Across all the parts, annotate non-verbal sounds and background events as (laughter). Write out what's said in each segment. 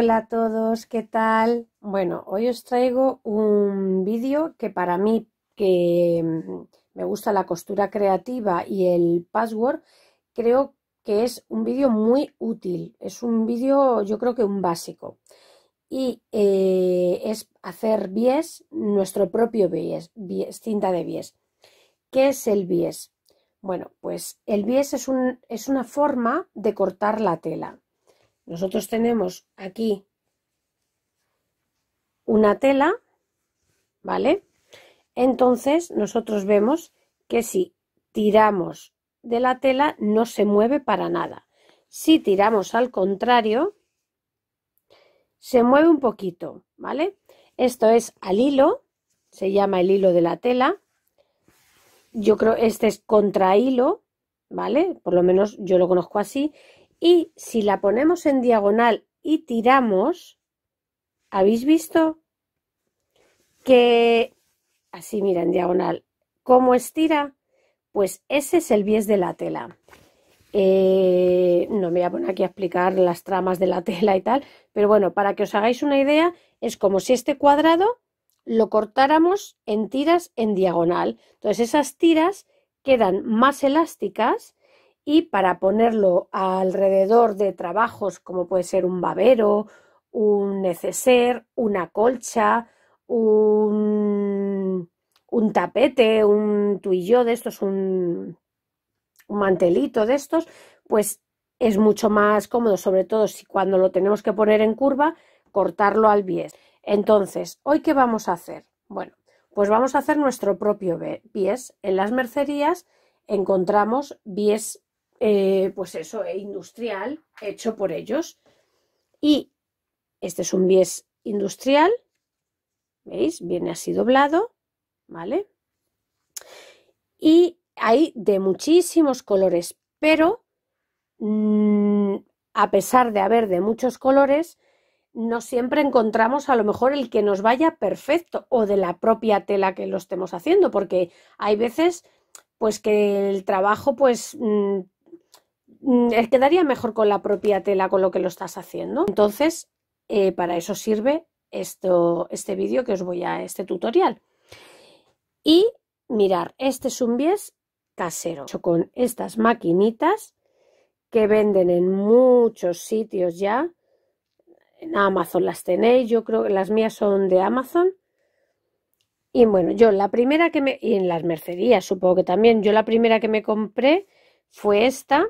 Hola a todos, ¿qué tal? Bueno, hoy os traigo un vídeo que para mí que mm, me gusta la costura creativa y el password, creo que es un vídeo muy útil. Es un vídeo, yo creo que un básico. Y eh, es hacer bies, nuestro propio bies, cinta de bies. ¿Qué es el bies? Bueno, pues el bies es una forma de cortar la tela nosotros tenemos aquí una tela, ¿vale? Entonces nosotros vemos que si tiramos de la tela no se mueve para nada. Si tiramos al contrario, se mueve un poquito, ¿vale? Esto es al hilo, se llama el hilo de la tela. Yo creo este es contrahilo, ¿vale? Por lo menos yo lo conozco así. Y si la ponemos en diagonal y tiramos, ¿habéis visto? Que, así mira, en diagonal, ¿cómo estira? Pues ese es el bies de la tela. Eh, no me voy a poner aquí a explicar las tramas de la (laughs) tela y tal, pero bueno, para que os hagáis una idea, es como si este cuadrado lo cortáramos en tiras en diagonal. Entonces esas tiras quedan más elásticas y para ponerlo alrededor de trabajos como puede ser un babero, un neceser, una colcha, un, tapete, un tuillo de estos, un, mantelito de estos, pues es mucho más cómodo, sobre todo si cuando lo tenemos que poner en curva, cortarlo al pie. Entonces, ¿hoy qué vamos a hacer? Bueno, pues vamos a hacer nuestro propio pies. En las mercerías encontramos bies eh, pues eso, eh, industrial, hecho por ellos. Y este es un bies industrial, ¿veis? Viene así doblado, ¿vale? Y hay de muchísimos colores, pero mm, a pesar de haber de muchos colores, no siempre encontramos a lo mejor el que nos vaya perfecto o de la propia tela que lo estemos haciendo, porque hay veces pues que el trabajo pues mm, Mm, quedaría mejor con la propia tela con lo que lo estás haciendo. Entonces, eh, para eso sirve esto, este vídeo que os voy a este tutorial. Y mirar, este es un bies casero, con estas maquinitas que venden en muchos sitios ya. En Amazon las tenéis, yo creo que las mías son de Amazon. Y bueno, yo la primera que me... Y en las mercerías supongo que también. Yo la primera que me compré fue esta.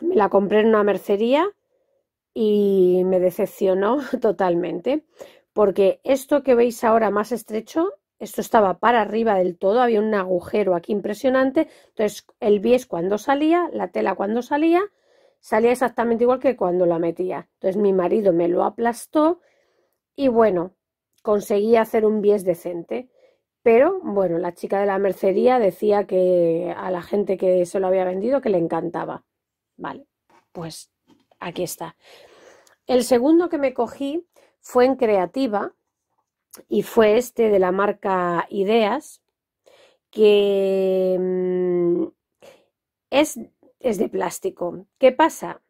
Me la compré en una mercería y me decepcionó (laughs) totalmente, porque esto que veis ahora más estrecho, esto estaba para arriba del todo, había un agujero aquí impresionante, entonces el bies cuando salía, la tela cuando salía, salía exactamente igual que cuando la metía. Entonces mi marido me lo aplastó y bueno, conseguí hacer un bies decente. Pero bueno, la chica de la mercería decía que a la gente que se lo había vendido que le encantaba. Vale, pues aquí está. El segundo que me cogí fue en creativa y fue este de la marca Ideas, que mm, es, de plástico. ¿Qué pasa?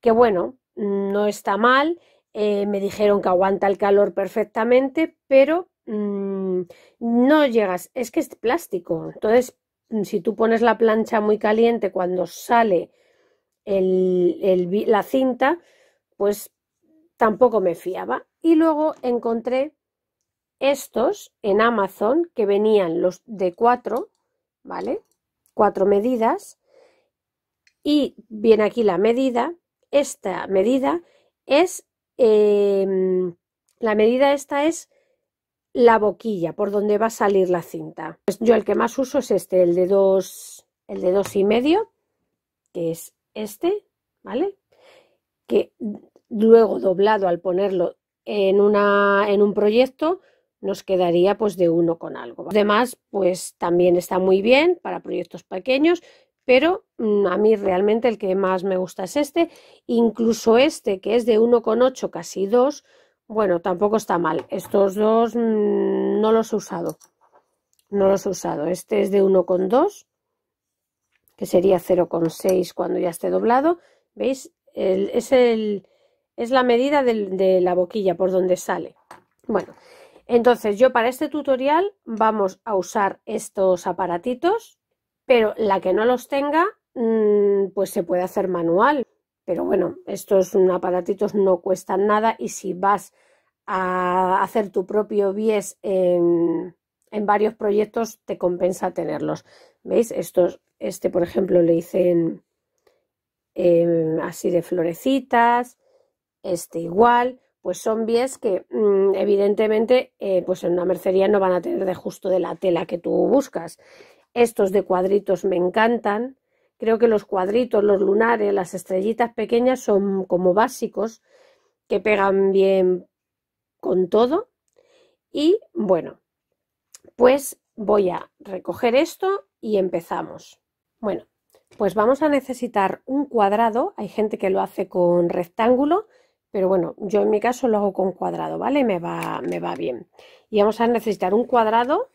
Que bueno, no está mal, eh, me dijeron que aguanta el calor perfectamente, pero mm, no llegas, es que es plástico. Entonces, si tú pones la plancha muy caliente cuando sale la cinta, pues tampoco me fiaba. Y luego encontré estos en Amazon que venían los de cuatro, ¿vale? Cuatro medidas. Y bien aquí la medida. Esta medida es, em, la medida esta es la boquilla por donde va a salir la cinta. Pues yo el que más uso es este, el de dos, el de dos y medio, que es este, ¿vale? Que luego doblado al ponerlo en, una, en un proyecto nos quedaría pues de uno con algo. Además, pues también está muy bien para proyectos pequeños, pero mm, a mí realmente el que más me gusta es este, incluso este que es de 1,8 casi 2, bueno, tampoco está mal. Estos dos mm, no los he usado. No los he usado. Este es de 1,2 que sería 0,6 cuando ya esté doblado. ¿Veis? es, el, es, la medida de, la boquilla por donde sale. Bueno, entonces yo para este tutorial vamos a usar estos aparatitos, pero la que no los tenga, mm, pues se puede hacer manual. Pero bueno, estos aparatitos no cuestan nada y si vas a hacer tu propio bies en, en varios proyectos, te compensa tenerlos. ¿Veis? Estos este, por ejemplo, le hice em, así de florecitas, este igual, pues son bies que mm, evidentemente eh, pues en una mercería no van a tener de justo de la tela que tú buscas. Estos de cuadritos me encantan. Creo que los cuadritos, los lunares, las estrellitas pequeñas son como básicos que pegan bien con todo. Y bueno, pues voy a recoger esto y empezamos. Bueno, pues vamos a necesitar un cuadrado. Hay gente que lo hace con rectángulo, pero bueno, yo en mi caso lo hago con cuadrado, ¿vale? Me va, me va bien. Y vamos a necesitar un cuadrado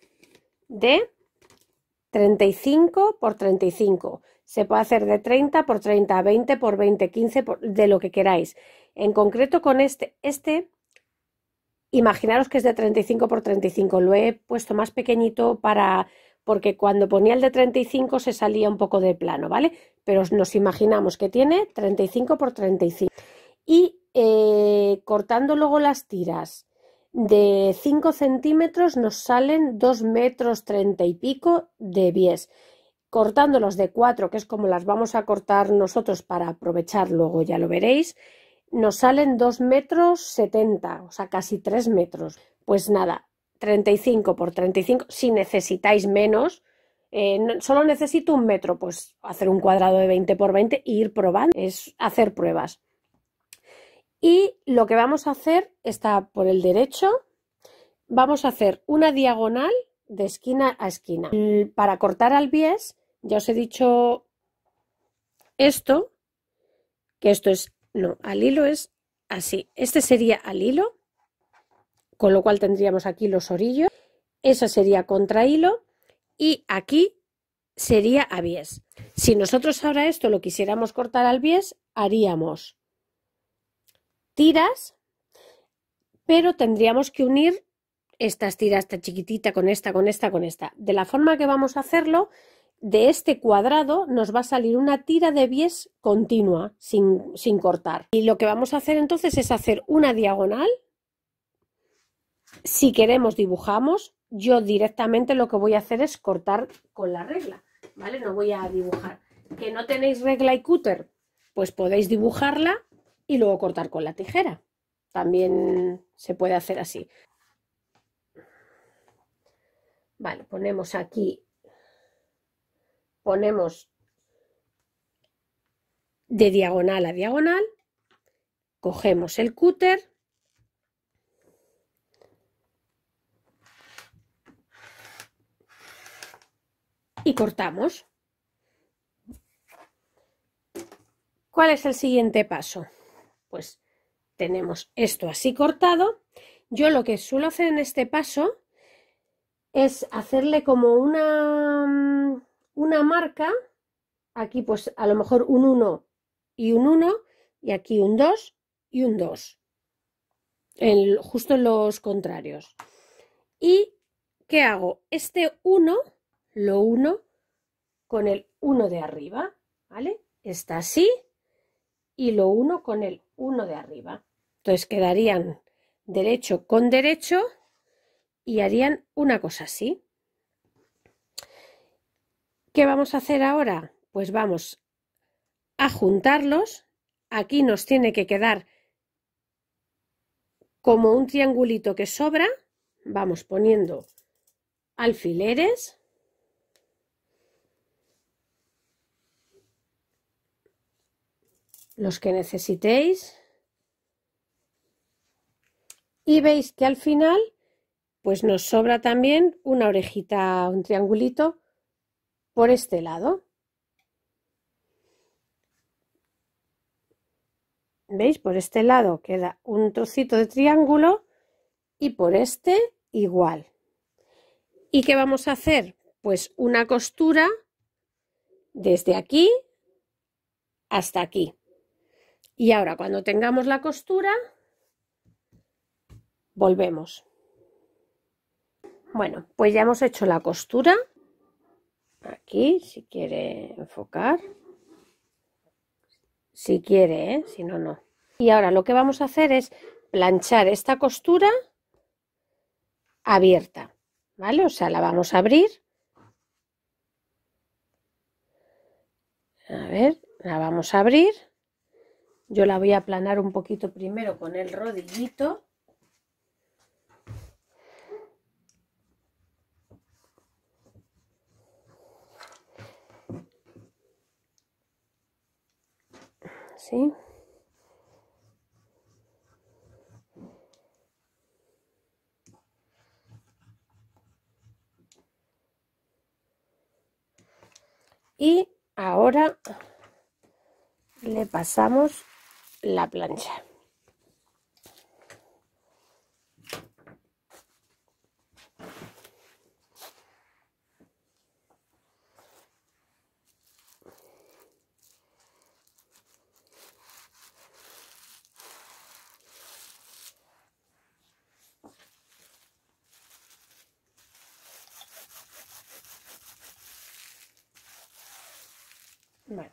de 35 por 35. Se puede hacer de 30 por 30, 20 por 20, 15 de lo que queráis. En concreto con este, este, imaginaros que es de 35 por 35. Lo he puesto más pequeñito para porque cuando ponía el de 35 se salía un poco de plano, ¿vale? Pero nos imaginamos que tiene 35 por 35. Y eh, cortando luego las tiras de 5 centímetros nos salen 2 metros 30 y pico de 10. Cortándolos de 4, que es como las vamos a cortar nosotros para aprovechar luego, ya lo veréis, nos salen 2 metros 70, o sea, casi 3 metros. Pues nada, 35 por 35, si necesitáis menos, eh, solo necesito un metro, pues hacer un cuadrado de 20 por 20 e ir probando, es hacer pruebas. Y lo que vamos a hacer está por el derecho, vamos a hacer una diagonal de esquina a esquina. Para cortar al bies, ya os he dicho esto, que esto es, no, al hilo es así. Este sería al hilo con lo cual tendríamos aquí los orillos, eso sería hilo y aquí sería a bies Si nosotros ahora esto lo quisiéramos cortar al bies, haríamos tiras, pero tendríamos que unir estas tiras, esta chiquitita con esta, con esta, con esta. De la forma que vamos a hacerlo, de este cuadrado nos va a salir una tira de bies continua, sin, sin cortar. Y lo que vamos a hacer entonces es hacer una diagonal si queremos dibujamos, yo directamente lo que voy a hacer es cortar con la regla, ¿vale? No voy a dibujar. ¿Que no tenéis regla y cúter? Pues podéis dibujarla y luego cortar con la tijera. También se puede hacer así. Vale, ponemos aquí, ponemos de diagonal a diagonal, cogemos el cúter y cortamos. ¿Cuál es el siguiente paso? Pues tenemos esto así cortado. Yo lo que suelo hacer en este paso es hacerle como una, mm, una marca. Aquí pues a lo mejor un 1 y un 1 y aquí un 2 y un 2. justo en los contrarios. ¿Y qué hago? Este 1 lo uno con el uno de arriba, ¿vale? Está así y lo uno con el uno de arriba. Entonces quedarían derecho con derecho y harían una cosa así. ¿Qué vamos a hacer ahora? Pues vamos a juntarlos. Aquí nos tiene que quedar como un triangulito que sobra. Vamos poniendo alfileres. los que necesitéis. Y veis que al final, pues nos sobra también una orejita, un triangulito por este lado. ¿Veis? Por este lado queda un trocito de triángulo y por este igual. ¿Y qué vamos a hacer? Pues una costura desde aquí hasta aquí. Y ahora cuando tengamos la costura, volvemos. Bueno, pues ya hemos hecho la costura. Aquí, si quiere enfocar. Si quiere, ¿eh? si no, no. Y ahora lo que vamos a hacer es planchar esta costura abierta, ¿vale? O sea, la vamos a abrir. A ver, la vamos a abrir yo la voy a aplanar un poquito primero con el rodillito. ¿Sí? Y ahora le pasamos la plancha. Bueno,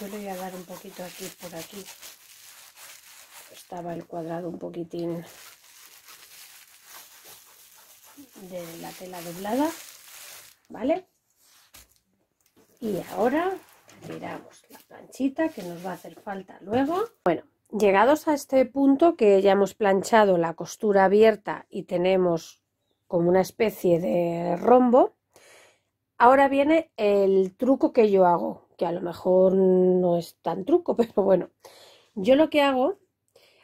yo le voy a dar un poquito aquí por aquí estaba el cuadrado un poquitín de la tela doblada, ¿vale? Y ahora tiramos la planchita que nos va a hacer falta luego. Bueno, llegados a este punto que ya hemos planchado la costura abierta y tenemos como una especie de rombo, ahora viene el truco que yo hago, que a lo mejor no es tan truco, (laughs) pero bueno, yo lo que hago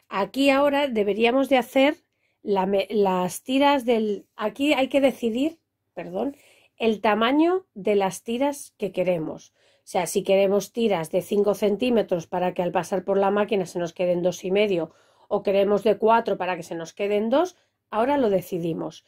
Aquí ahora deberíamos de hacer las tiras del... Aquí hay que decidir, perdón, el tamaño de las tiras que queremos. O sea, si queremos tiras de 5 centímetros para que al pasar por la máquina se nos queden dos y medio, o queremos de 4 para que se nos queden dos, ahora lo decidimos.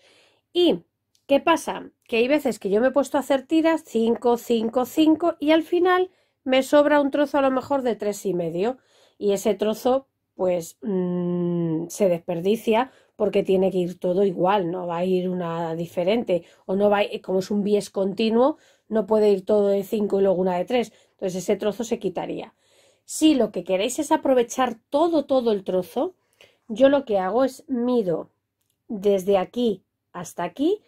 ¿Y qué pasa? Que hay veces que yo me he puesto a hacer tiras 5, 5, 5 y al final me sobra un trozo a lo mejor de tres y medio y ese trozo pues mm, se desperdicia porque tiene que ir todo igual, no va a ir una diferente o no va eh, como es un bies continuo, no puede ir todo de 5 y luego una de 3, entonces ese trozo se quitaría. Si lo que queréis es aprovechar todo todo el trozo, yo lo que hago es mido desde aquí hasta aquí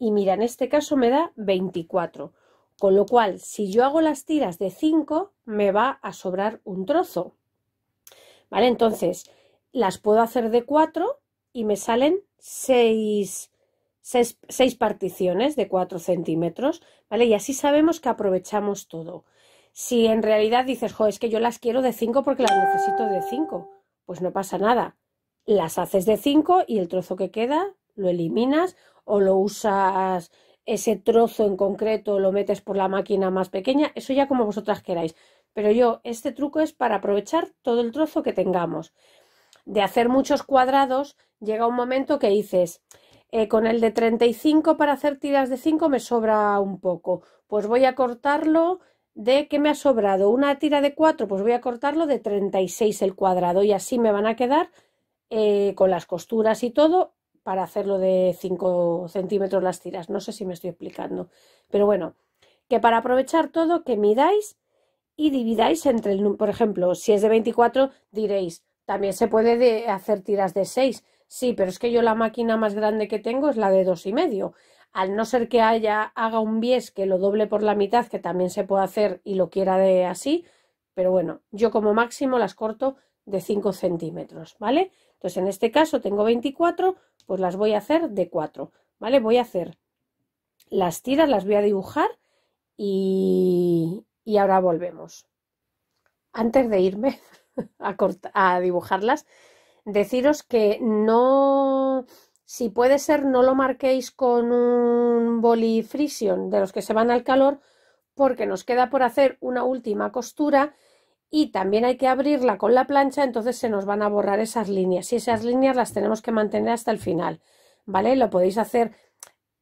y mira, en este caso me da 24, con lo cual si yo hago las tiras de 5 me va a sobrar un trozo. ¿Vale? Entonces, las puedo hacer de cuatro y me salen seis, particiones de 4 centímetros, ¿vale? Y así sabemos que aprovechamos todo. Si en realidad dices, jo, es que yo las quiero de 5 porque las necesito de 5, pues no pasa nada. Las haces de 5 y el trozo que queda lo eliminas o lo usas ese trozo en concreto, lo metes por la máquina más pequeña, eso ya como vosotras queráis. Pero yo, este truco es para aprovechar todo el trozo que tengamos. De hacer muchos cuadrados, llega un momento que dices, eh, con el de 35 para hacer tiras de 5 me sobra un poco. Pues voy a cortarlo de que me ha sobrado una tira de 4, pues voy a cortarlo de 36 el cuadrado y así me van a quedar eh, con las costuras y todo para hacerlo de 5 centímetros las tiras. No sé si me estoy explicando, pero bueno, que para aprovechar todo, que midáis y dividáis entre el Por ejemplo, si es de 24, diréis, también se puede hacer tiras de 6. Sí, pero es que yo la máquina más grande que tengo es la de dos y medio. Al no ser que haya, haga un bies que lo doble por la mitad, que también se puede hacer y lo quiera de así, pero bueno, yo como máximo las corto de 5 centímetros, ¿vale? Entonces en este caso tengo 24, pues las voy a hacer de 4, ¿vale? Voy a hacer las tiras, las voy a dibujar y, y ahora volvemos. Antes de irme (laughs) a, dibujarlas, deciros que no, si puede ser, no lo marquéis con un boli de los que se van al calor, porque nos queda por hacer una última costura y también hay que abrirla con la plancha, entonces se nos van a borrar esas líneas y esas líneas las tenemos que mantener hasta el final, ¿vale? Lo podéis hacer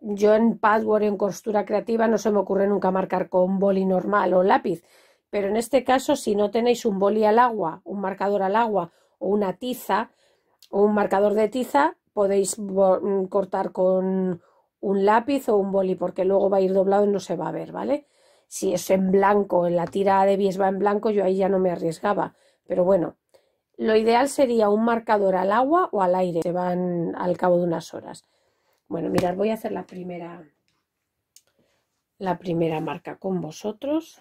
yo en password, en costura creativa, no se me ocurre nunca marcar con boli normal o lápiz, pero en este caso, si no tenéis un boli al agua, un marcador al agua o una tiza o un marcador de tiza, podéis mm, cortar con un lápiz o un boli, porque luego va a ir doblado y no se va a ver, ¿vale? Si es en blanco, en la tira de bies va en blanco, yo ahí ya no me arriesgaba, pero bueno, lo ideal sería un marcador al agua o al aire, se van al cabo de unas horas. Bueno, mirad, voy a hacer la primera, la primera marca con vosotros.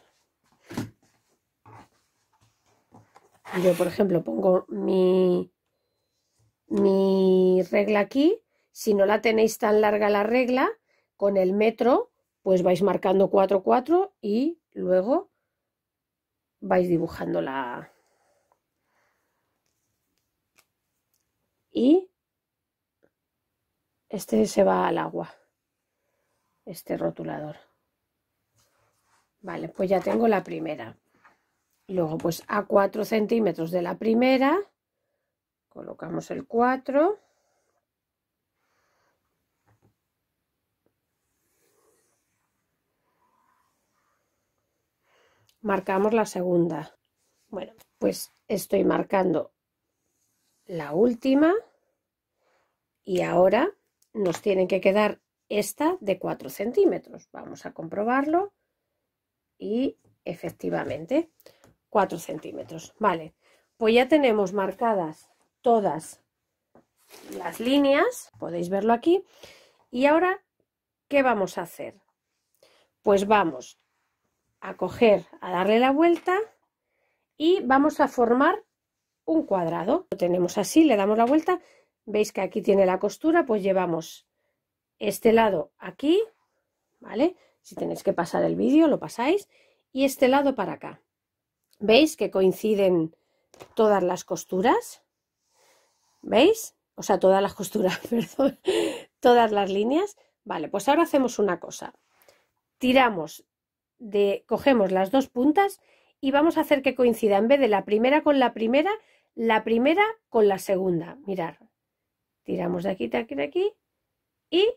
Yo, por ejemplo, pongo mi, mi regla aquí. Si no la tenéis tan larga la regla, con el metro, pues vais marcando 4, 4 y luego vais dibujando la... Y este se va al agua, este rotulador. Vale, pues ya tengo la primera. Luego, pues a 4 centímetros de la primera, colocamos el 4. Marcamos la segunda. Bueno, pues estoy marcando la última y ahora nos tienen que quedar esta de 4 centímetros. Vamos a comprobarlo y efectivamente 4 centímetros. Vale, pues ya tenemos marcadas todas las líneas, podéis verlo aquí. Y ahora, ¿qué vamos a hacer? Pues vamos a coger, a darle la vuelta y vamos a formar un cuadrado. Lo tenemos así, le damos la vuelta veis que aquí tiene la costura, pues llevamos este lado aquí, ¿vale? Si tenéis que pasar el vídeo, lo pasáis, y este lado para acá. ¿Veis que coinciden todas las costuras? ¿Veis? O sea, todas las costuras, (laughs) perdón, todas las líneas. Vale, pues ahora hacemos una cosa. Tiramos de, cogemos las dos puntas y vamos a hacer que coincida en vez de la primera con la primera, la primera con la segunda. Mirar, Tiramos de aquí, de aquí, de aquí. Y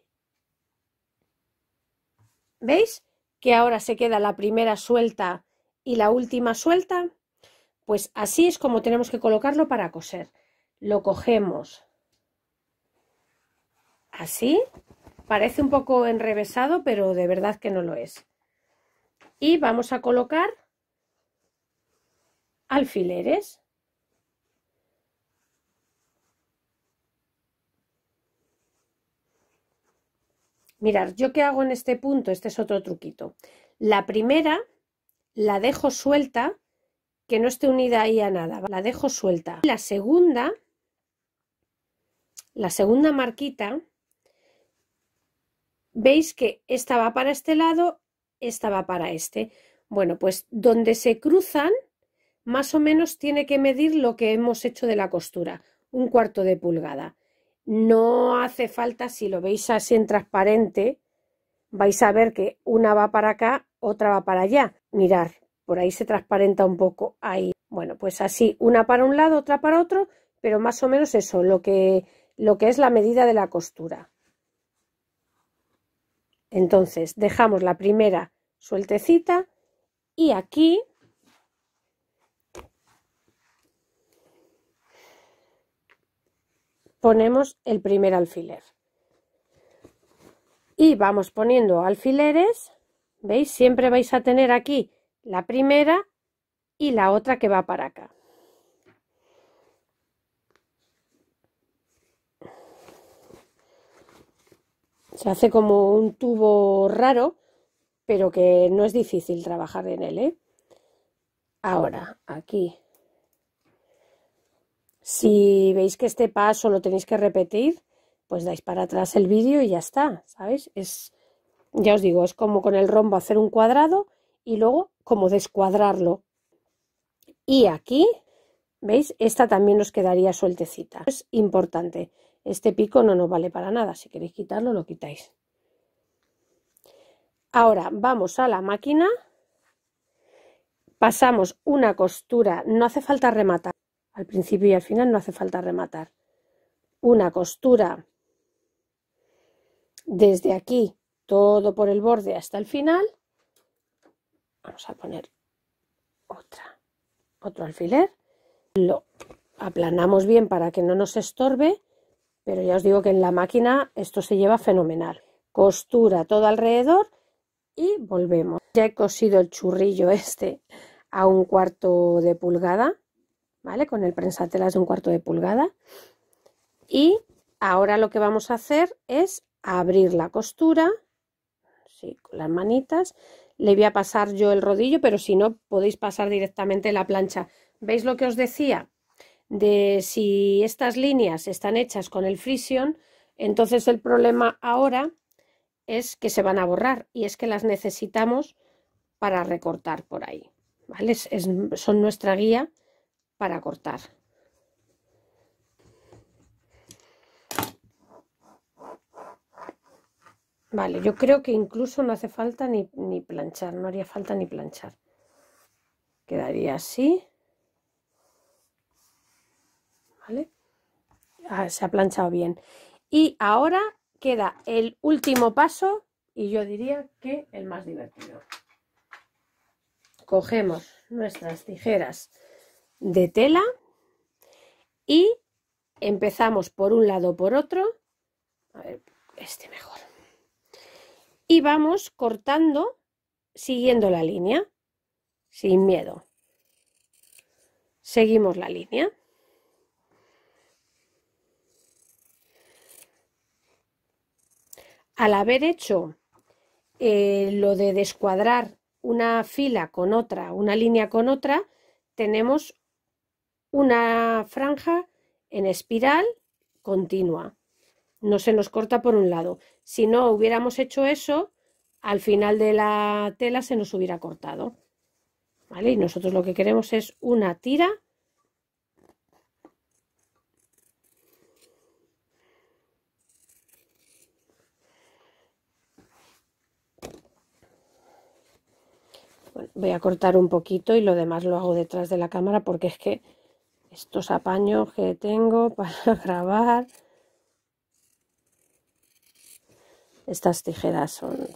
¿veis? Que ahora se queda la primera suelta y la última suelta. Pues así es como tenemos que colocarlo para coser. Lo cogemos así. Parece un poco enrevesado, pero de verdad que no lo es. Y vamos a colocar alfileres. Mirad, ¿yo qué hago en este punto? Este es otro truquito. La primera la dejo suelta, que no esté unida ahí a nada, la dejo suelta. La segunda, la segunda marquita, veis que esta va para este lado, esta va para este. Bueno, pues donde se cruzan, más o menos tiene que medir lo que hemos hecho de la costura, un cuarto de pulgada. No hace falta, si lo veis así en transparente, vais a ver que una va para acá, otra va para allá. Mirar, por ahí se transparenta un poco. Ahí, bueno, pues así, una para un lado, otra para otro, pero más o menos eso, lo que, lo que es la medida de la costura. Entonces, dejamos la primera sueltecita y aquí ponemos el primer alfiler. Y vamos poniendo alfileres, ¿veis? Siempre vais a tener aquí la primera y la otra que va para acá. Se hace como un tubo raro, pero que no es difícil trabajar en él, ¿eh? Ahora, aquí si veis que este paso lo tenéis que repetir, pues dais para atrás el vídeo y ya está, ¿sabéis? Es, ya os digo, es como con el rombo hacer un cuadrado y luego como descuadrarlo. Y aquí, ¿veis? Esta también nos quedaría sueltecita. Es importante. Este pico no nos vale para nada. Si queréis quitarlo, lo quitáis. Ahora vamos a la máquina. Pasamos una costura. No hace falta rematar al principio y al final no hace falta rematar. Una costura desde aquí, todo por el borde hasta el final. Vamos a poner otra, otro alfiler. Lo aplanamos bien para que no nos estorbe, pero ya os digo que en la máquina esto se lleva fenomenal. Costura todo alrededor y volvemos. Ya he cosido el churrillo este a un cuarto de pulgada ¿vale? Con el prensatelas de un cuarto de pulgada. Y ahora lo que vamos a hacer es abrir la costura, sí, con las manitas. Le voy a pasar yo el rodillo, pero si no, podéis pasar directamente la plancha. ¿Veis lo que os decía? De si estas líneas están hechas con el frisión, entonces el problema ahora es que se van a borrar y es que las necesitamos para recortar por ahí. ¿vale? son nuestra guía para cortar. Vale, yo creo que incluso no hace falta ni, planchar, no haría falta ni planchar. Quedaría así. ¿Vale? Ah, se ha planchado bien. Y ahora queda el último paso y yo diría que el más divertido. Cogemos nuestras tijeras de tela y empezamos por un lado por otro. este mejor. Y vamos cortando siguiendo la línea, sin miedo. Seguimos la línea. Al haber hecho eh, lo de descuadrar una fila con otra, una línea con otra, tenemos una franja en espiral continua. No se nos corta por un lado. Si no hubiéramos hecho eso, al final de la tela se nos hubiera cortado. Y nosotros lo que queremos es una tira voy a cortar un poquito y lo demás lo hago detrás de la cámara porque es que estos apaños que tengo (laughs) para grabar. Estas tijeras son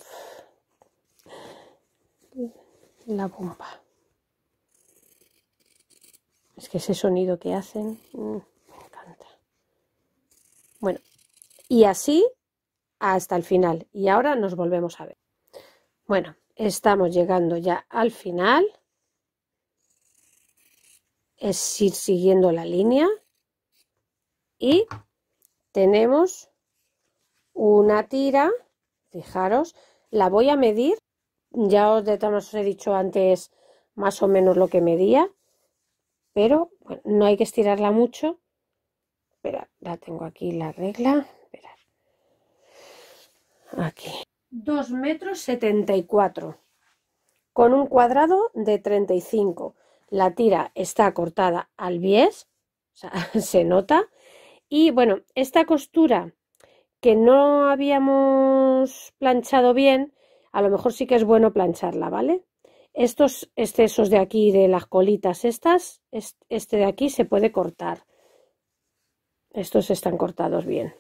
la bomba. Es que ese sonido que hacen mm, me encanta. Bueno, y así hasta el final. Y ahora nos volvemos a ver. Bueno, estamos llegando ya al final es ir siguiendo la línea y tenemos una tira, fijaros, la voy a medir, ya os he dicho antes más o menos lo que medía, pero no hay que estirarla mucho. Pero la tengo aquí la regla, Aquí. 2 metros 74 con un cuadrado de 35 la tira está cortada al bies, (laughs) se nota. Y bueno, esta costura que no habíamos planchado bien, a lo mejor sí que es bueno plancharla, ¿vale? Estos excesos de aquí, de las colitas estas, este de aquí se puede cortar. Estos están cortados bien.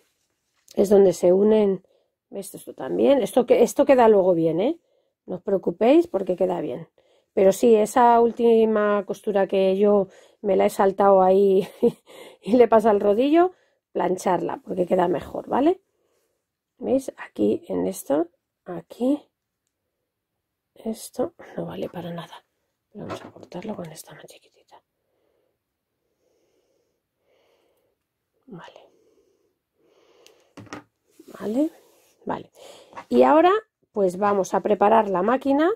Es donde se unen, esto también, esto, esto queda luego bien, ¿eh? No os preocupéis porque queda bien. Pero sí, esa última costura que yo me la he saltado ahí (laughs) y le pasa el rodillo, plancharla porque queda mejor, ¿vale? ¿Veis? Aquí en esto, aquí, esto no vale para nada. Vamos a cortarlo con esta más chiquitita. Vale. Vale, vale. Y ahora pues vamos a preparar la máquina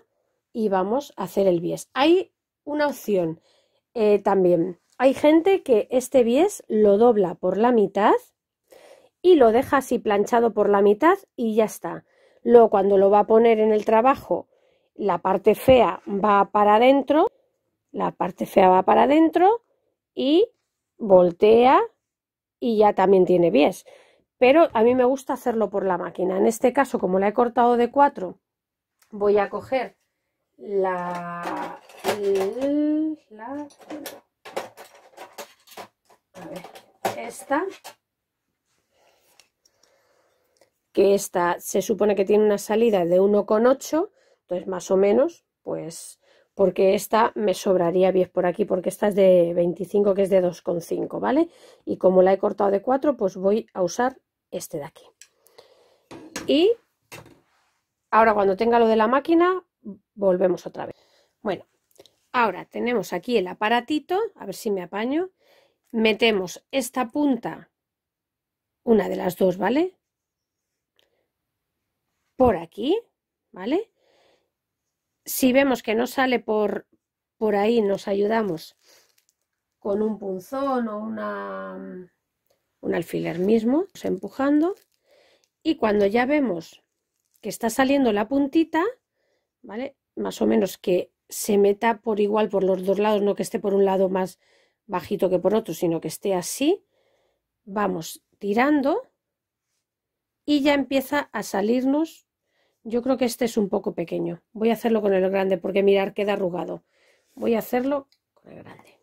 y vamos a hacer el bies. Hay una opción eh, también. Hay gente que este bies lo dobla por la mitad y lo deja así planchado por la mitad y ya está. Luego cuando lo va a poner en el trabajo, la parte fea va para adentro, la parte fea va para adentro y voltea y ya también tiene bies. Pero a mí me gusta hacerlo por la máquina. En este caso, como la he cortado de cuatro voy a coger la, esta, que esta se supone que tiene una salida de 1,8, entonces más o menos, pues, porque esta me sobraría 10 por aquí, porque esta es de 25, que es de 2,5, ¿vale? Y como la he cortado de 4, pues voy a usar este de aquí. Y ahora cuando tenga lo de la máquina, volvemos otra vez. Bueno, ahora tenemos aquí el aparatito, a ver si me apaño. Metemos esta punta, una de las dos, ¿vale? Por aquí, ¿vale? Si vemos que no sale por, por ahí, nos ayudamos con un punzón o una, un alfiler mismo, empujando. Y cuando ya vemos que está saliendo la puntita, ¿vale? más o menos que se meta por igual por los dos lados, no que esté por un lado más bajito que por otro, sino que esté así, vamos tirando y ya empieza a salirnos. Yo creo que este es un poco pequeño. Voy a hacerlo con el grande porque mirar queda arrugado. Voy a hacerlo con el grande.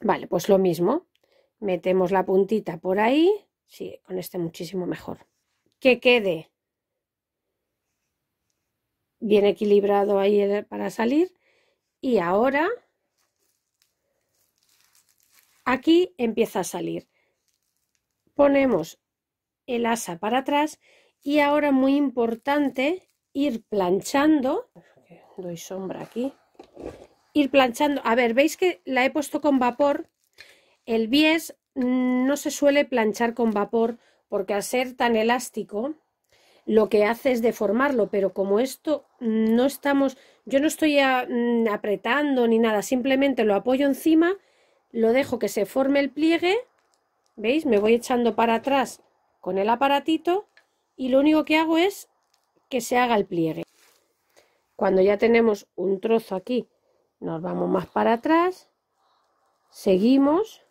Vale, pues lo mismo. Metemos la puntita por ahí. Sí, con este muchísimo mejor. Que quede bien equilibrado ahí para salir. Y ahora aquí empieza a salir. Ponemos el asa para atrás y ahora muy importante ir planchando. Doy sombra aquí. Ir planchando. A ver, veis que la he puesto con vapor. El bies no se suele planchar con vapor porque al ser tan elástico lo que hace es deformarlo, pero como esto no estamos, yo no estoy mm, apretando ni nada, simplemente lo apoyo encima, lo dejo que se forme el pliegue, ¿veis? Me voy echando para atrás con el aparatito y lo único que hago es que se haga el pliegue. Cuando ya tenemos un trozo aquí, nos vamos más para atrás, seguimos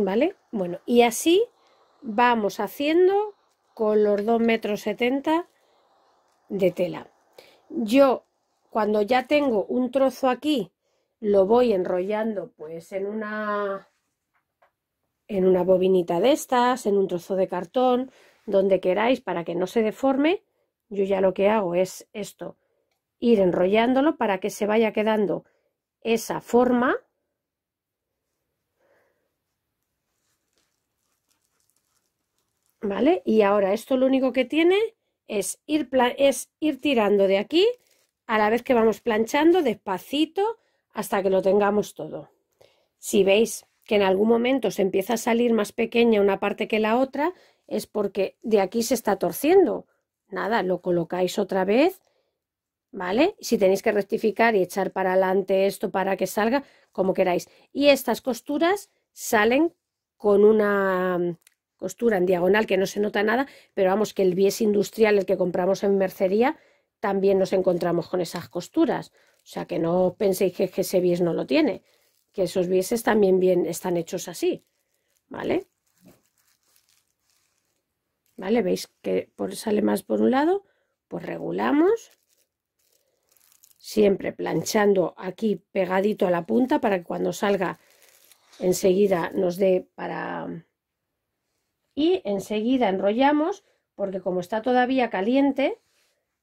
¿Vale? Bueno, y así vamos haciendo con los 2,70 metros de tela. Yo, cuando ya tengo un trozo aquí, lo voy enrollando pues en una en una bobinita de estas, en un trozo de cartón, donde queráis para que no se deforme. Yo ya lo que hago es esto, ir enrollándolo para que se vaya quedando esa forma ¿Vale? Y ahora esto lo único que tiene es ir, es ir tirando de aquí a la vez que vamos planchando despacito hasta que lo tengamos todo. Si veis que en algún momento se empieza a salir más pequeña una parte que la otra, es porque de aquí se está torciendo. Nada, lo colocáis otra vez, ¿vale? Si tenéis que rectificar y echar para adelante esto para que salga, como queráis. Y estas costuras salen con una costura en diagonal que no se nota nada, pero vamos que el bies industrial, el que compramos en mercería, también nos encontramos con esas costuras. O sea que no penséis que, ese bies no lo tiene, que esos bieses también bien están hechos así, ¿vale? ¿Vale? ¿Veis que por, sale más por un lado? Pues regulamos, siempre planchando aquí pegadito a la punta para que cuando salga enseguida nos dé para y enseguida enrollamos porque como está todavía caliente,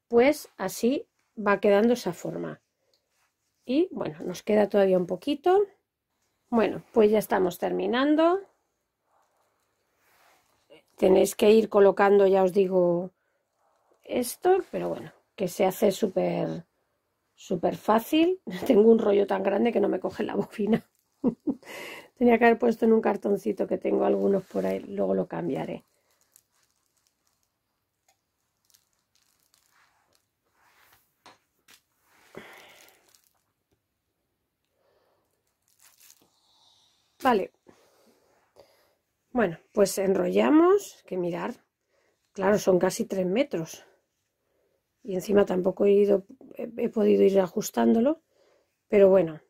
pues así va quedando esa forma. Y bueno, nos queda todavía un poquito. Bueno, pues ya estamos terminando. Tenéis que ir colocando, ya os digo, esto, pero bueno, que se hace súper, súper fácil. (laughs) Tengo un rollo tan grande que no me coge la bobina. Tenía que haber puesto en un cartoncito que tengo algunos por ahí, luego lo cambiaré. Vale. Bueno, pues enrollamos, que mirar. Claro, son casi tres metros. Y encima tampoco he, ido, he podido ir ajustándolo. Pero bueno,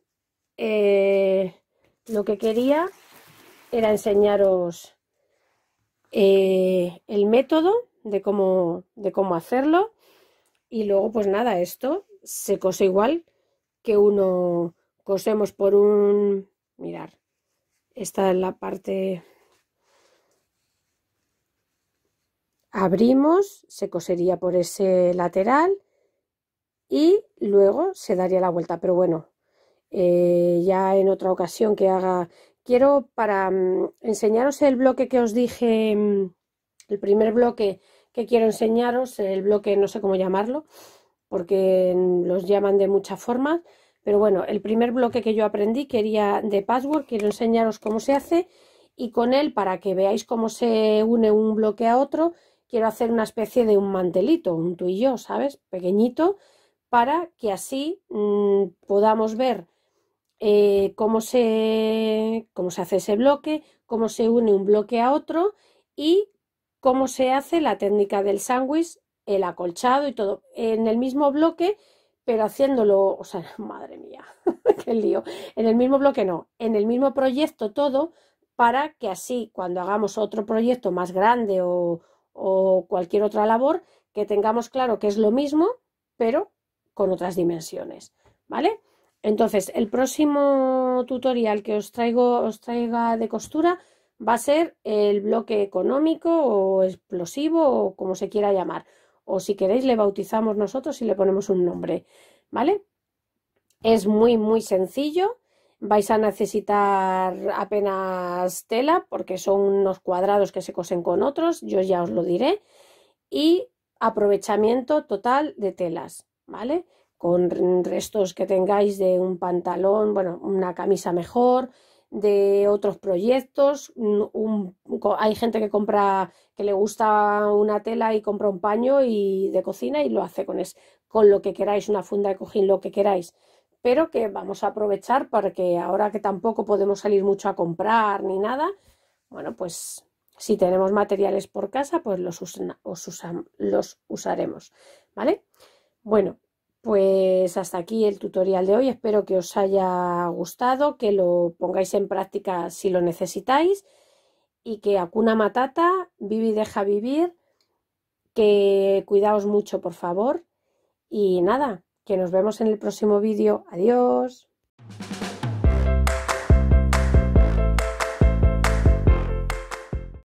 eh, lo que quería era enseñaros eh, el método de cómo, de cómo hacerlo. Y luego, pues nada, esto se cose igual que uno cosemos por un... Mirar, esta es la parte... Abrimos, se cosería por ese lateral y luego se daría la vuelta. Pero bueno, eh, ya en otra ocasión que haga. Quiero para mm, enseñaros el bloque que os dije, mm, el primer bloque que quiero enseñaros, el bloque no sé cómo llamarlo, porque mm, los llaman de muchas formas, pero bueno, el primer bloque que yo aprendí quería de password, quiero enseñaros cómo se hace y con él para que veáis cómo se une un bloque a otro, quiero hacer una especie de un mantelito, un tú ¿sabes? Pequeñito, para que así podamos ver eh, cómo, se, cómo se hace ese bloque, cómo se une un bloque a otro y cómo se hace la técnica del sándwich, el acolchado y todo en el mismo bloque, pero haciéndolo, o sea, (laughs) madre mía, (laughs) qué lío, en el mismo bloque no, en el mismo proyecto todo, para que así cuando hagamos otro proyecto más grande o, o cualquier otra labor, que tengamos claro que es lo mismo, pero con otras dimensiones, ¿vale? Entonces, el próximo tutorial que os traigo, os traiga de costura va a ser el bloque económico o explosivo o como se quiera llamar. O si queréis le bautizamos nosotros y le ponemos un nombre, ¿vale? Es muy muy sencillo. Vais a necesitar apenas tela porque son unos cuadrados que se cosen con otros, yo ya os lo diré. Y aprovechamiento total de telas, ¿vale? con restos que tengáis de un pantalón, bueno, una camisa mejor, de otros proyectos. hay gente que compra, que le gusta una tela y compra un paño y de cocina y lo hace con, es, con lo que queráis, una funda de cojín, lo que queráis. Pero que vamos a aprovechar para que ahora que tampoco podemos salir mucho a comprar ni nada, bueno, pues si tenemos materiales por casa, pues los, los usaremos. ¿Vale? Bueno, pues hasta aquí el tutorial de hoy, espero que os haya gustado, que lo pongáis en práctica si lo necesitáis y que Acuna Matata, vive y deja vivir, que cuidaos mucho por favor y nada, que nos vemos en el próximo vídeo, adiós.